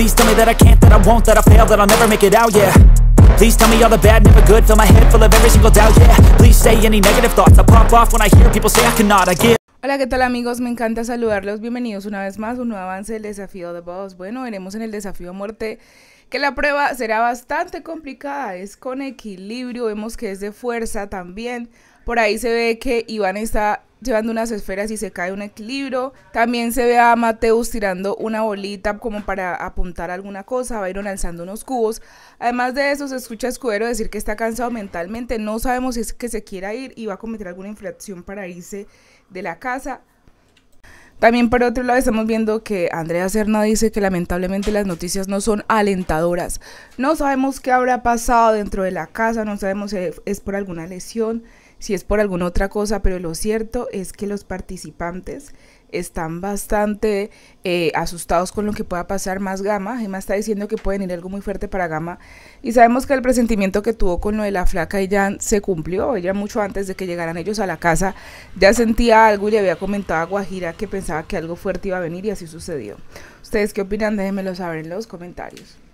Please Hola, ¿qué tal amigos? Me encanta saludarlos. Bienvenidos una vez más a un nuevo avance del desafío de Boss. Bueno, veremos en el desafío muerte que la prueba será bastante complicada. Es con equilibrio, vemos que es de fuerza también. Por ahí se ve que Iván está llevando unas esferas y se cae un equilibrio. También se ve a Mateus tirando una bolita como para apuntar alguna cosa, a Byron lanzando unos cubos. Además de eso, se escucha a Escudero decir que está cansado mentalmente, no sabemos si es que se quiera ir y va a cometer alguna infracción para irse de la casa. También por otro lado estamos viendo que Andrea Serna dice que lamentablemente las noticias no son alentadoras. No sabemos qué habrá pasado dentro de la casa, no sabemos si es por alguna lesión, si es por alguna otra cosa, pero lo cierto es que los participantes están bastante eh, asustados con lo que pueda pasar más Gama. más está diciendo que pueden ir algo muy fuerte para Gama. Y sabemos que el presentimiento que tuvo con lo de la flaca y Jan se cumplió. Ella mucho antes de que llegaran ellos a la casa ya sentía algo y le había comentado a Guajira que pensaba que algo fuerte iba a venir y así sucedió. ¿Ustedes qué opinan? Déjenmelo saber en los comentarios.